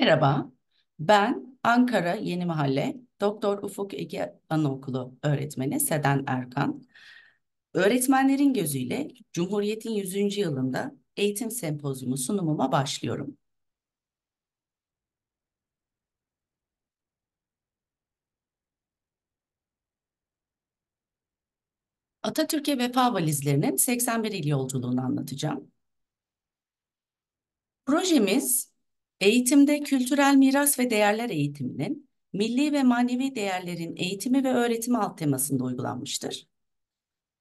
Merhaba, ben Ankara Yeni Mahalle Doktor Ufuk Ege Anaokulu öğretmeni Seden Erkan. Öğretmenlerin gözüyle Cumhuriyet'in 100. yılında eğitim sempozyumu sunumuma başlıyorum. Atatürk'e vefa valizlerinin 81 il yolculuğunu anlatacağım. Projemiz Eğitimde kültürel miras ve değerler eğitiminin milli ve manevi değerlerin eğitimi ve öğretimi alt temasında uygulanmıştır.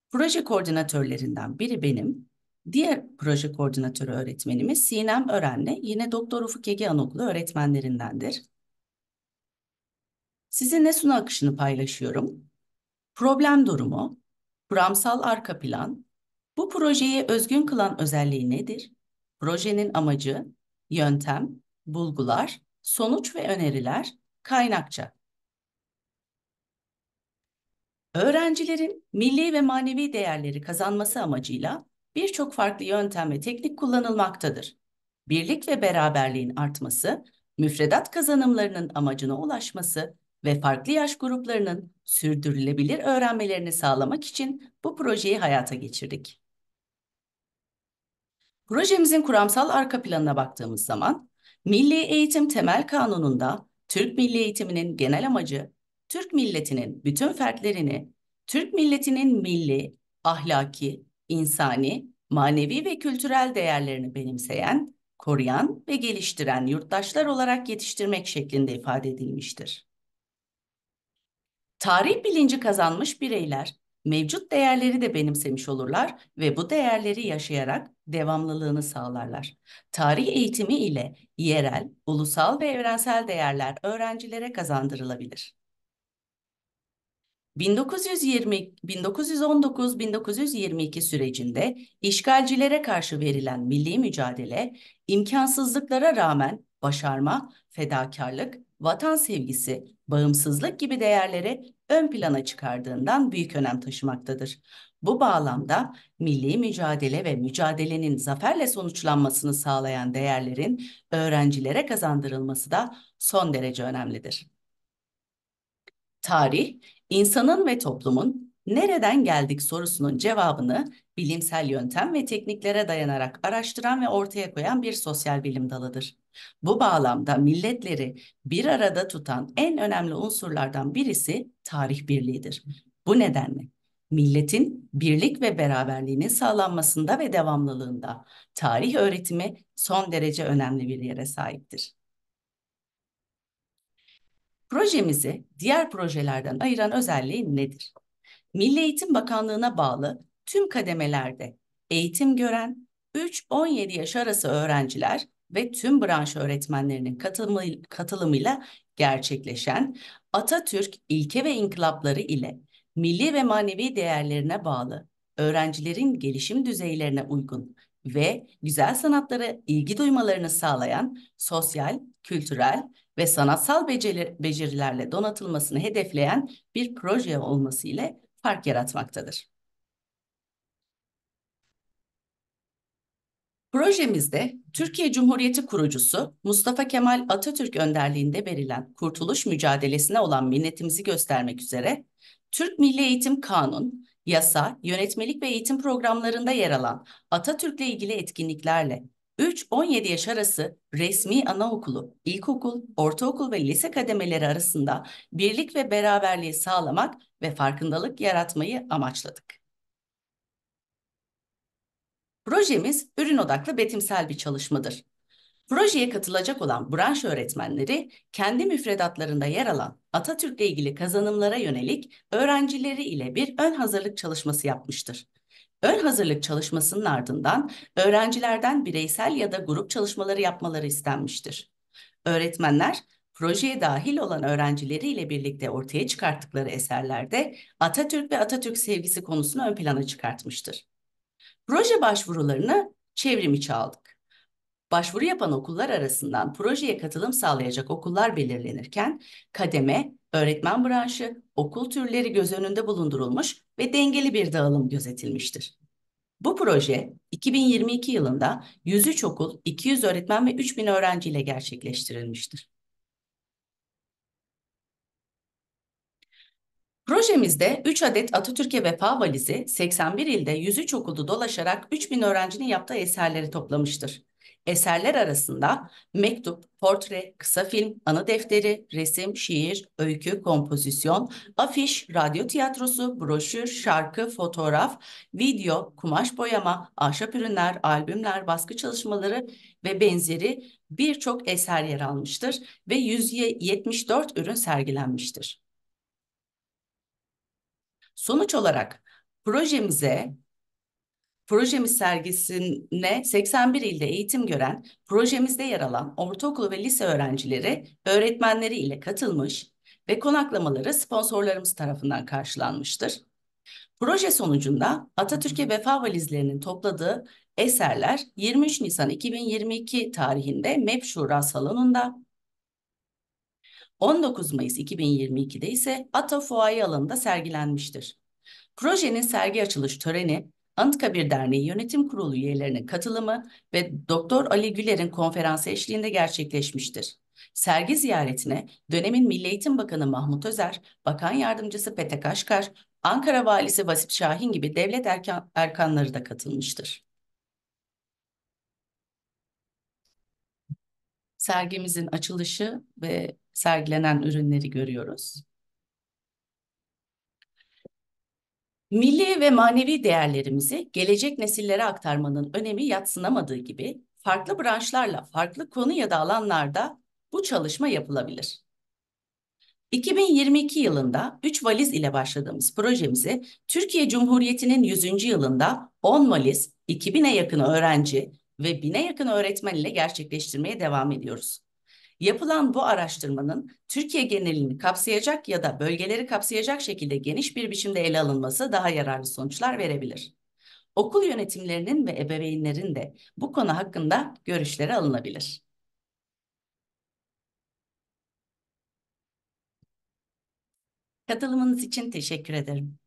Proje koordinatörlerinden biri benim, diğer proje koordinatörü öğretmenimiz Sinem Ören'le yine Doktor Ufuk Ege Anokulu öğretmenlerindendir. Sizinle sunu akışını paylaşıyorum. Problem durumu, kuramsal arka plan, bu projeyi özgün kılan özelliği nedir? Projenin amacı, yöntem, bulgular, sonuç ve öneriler, kaynakça. Öğrencilerin milli ve manevi değerleri kazanması amacıyla birçok farklı yöntem ve teknik kullanılmaktadır. Birlik ve beraberliğin artması, müfredat kazanımlarının amacına ulaşması ve farklı yaş gruplarının sürdürülebilir öğrenmelerini sağlamak için bu projeyi hayata geçirdik. Projemizin kuramsal arka planına baktığımız zaman Milli Eğitim Temel Kanunu'nda Türk milli eğitiminin genel amacı Türk milletinin bütün fertlerini Türk milletinin milli, ahlaki, insani, manevi ve kültürel değerlerini benimseyen, koruyan ve geliştiren yurttaşlar olarak yetiştirmek şeklinde ifade edilmiştir. Tarih bilinci kazanmış bireyler mevcut değerleri de benimsemiş olurlar ve bu değerleri yaşayarak devamlılığını sağlarlar. Tarih eğitimi ile yerel, ulusal ve evrensel değerler öğrencilere kazandırılabilir. 1920 1919-1922 sürecinde işgalcilere karşı verilen milli mücadele, imkansızlıklara rağmen başarma, fedakarlık, vatan sevgisi, bağımsızlık gibi değerleri ön plana çıkardığından büyük önem taşımaktadır. Bu bağlamda milli mücadele ve mücadelenin zaferle sonuçlanmasını sağlayan değerlerin öğrencilere kazandırılması da son derece önemlidir. Tarih, insanın ve toplumun nereden geldik sorusunun cevabını bilimsel yöntem ve tekniklere dayanarak araştıran ve ortaya koyan bir sosyal bilim dalıdır. Bu bağlamda milletleri bir arada tutan en önemli unsurlardan birisi tarih birliğidir. Bu nedenle milletin birlik ve beraberliğinin sağlanmasında ve devamlılığında tarih öğretimi son derece önemli bir yere sahiptir. Projemizi diğer projelerden ayıran özelliği nedir? Milli Eğitim Bakanlığı'na bağlı tüm kademelerde eğitim gören 3-17 yaş arası öğrenciler ve tüm branş öğretmenlerinin katılımı, katılımıyla gerçekleşen Atatürk ilke ve inkılapları ile milli ve manevi değerlerine bağlı, öğrencilerin gelişim düzeylerine uygun ve güzel sanatlara ilgi duymalarını sağlayan sosyal, kültürel ve sanatsal becerilerle donatılmasını hedefleyen bir proje olması ile fark yaratmaktadır. Projemizde Türkiye Cumhuriyeti kurucusu Mustafa Kemal Atatürk önderliğinde verilen kurtuluş mücadelesine olan minnetimizi göstermek üzere Türk Milli Eğitim Kanun Yasa, yönetmelik ve eğitim programlarında yer alan Atatürk'le ilgili etkinliklerle 3-17 yaş arası resmi anaokulu, ilkokul, ortaokul ve lise kademeleri arasında birlik ve beraberliği sağlamak ve farkındalık yaratmayı amaçladık. Projemiz ürün odaklı betimsel bir çalışmadır. Projeye katılacak olan branş öğretmenleri kendi müfredatlarında yer alan Atatürk'le ilgili kazanımlara yönelik öğrencileri ile bir ön hazırlık çalışması yapmıştır. Ön hazırlık çalışmasının ardından öğrencilerden bireysel ya da grup çalışmaları yapmaları istenmiştir. Öğretmenler projeye dahil olan öğrencileriyle birlikte ortaya çıkarttıkları eserlerde Atatürk ve Atatürk sevgisi konusunu ön plana çıkartmıştır. Proje başvurularını çevrim içi aldık. Başvuru yapan okullar arasından projeye katılım sağlayacak okullar belirlenirken kademe, öğretmen branşı, okul türleri göz önünde bulundurulmuş ve dengeli bir dağılım gözetilmiştir. Bu proje 2022 yılında 103 okul, 200 öğretmen ve 3000 öğrenciyle gerçekleştirilmiştir. Projemizde 3 adet Atatürk'e vefa valizi 81 ilde 103 okulda dolaşarak 3000 öğrencinin yaptığı eserleri toplamıştır. Eserler arasında mektup, portre, kısa film, anı defteri, resim, şiir, öykü, kompozisyon, afiş, radyo tiyatrosu, broşür, şarkı, fotoğraf, video, kumaş boyama, ahşap ürünler, albümler, baskı çalışmaları ve benzeri birçok eser yer almıştır ve 174 ürün sergilenmiştir. Sonuç olarak projemize projemiz sergisine 81 ilde eğitim gören, projemizde yer alan ortaokul ve lise öğrencileri, öğretmenleri ile katılmış ve konaklamaları sponsorlarımız tarafından karşılanmıştır. Proje sonucunda Atatürk'e vefa valizlerinin topladığı eserler 23 Nisan 2022 tarihinde MEP Şura Salonu'nda, 19 Mayıs 2022'de ise Ata Fuayi alanında sergilenmiştir. Projenin sergi açılış töreni Anıtkabir Derneği Yönetim Kurulu üyelerinin katılımı ve Doktor Ali Güler'in konferansı eşliğinde gerçekleşmiştir. Sergi ziyaretine dönemin Milli Eğitim Bakanı Mahmut Özer, Bakan Yardımcısı Petek Aşkar, Ankara Valisi Vasip Şahin gibi devlet erkan, erkanları da katılmıştır. Sergimizin açılışı ve sergilenen ürünleri görüyoruz. Milli ve manevi değerlerimizi gelecek nesillere aktarmanın önemi yatsınamadığı gibi farklı branşlarla farklı konu ya da alanlarda bu çalışma yapılabilir. 2022 yılında 3 valiz ile başladığımız projemizi Türkiye Cumhuriyeti'nin 100. yılında 10 valiz, 2000'e yakın öğrenci ve 1000'e yakın öğretmen ile gerçekleştirmeye devam ediyoruz. Yapılan bu araştırmanın Türkiye genelini kapsayacak ya da bölgeleri kapsayacak şekilde geniş bir biçimde ele alınması daha yararlı sonuçlar verebilir. Okul yönetimlerinin ve ebeveynlerin de bu konu hakkında görüşleri alınabilir. Katılımınız için teşekkür ederim.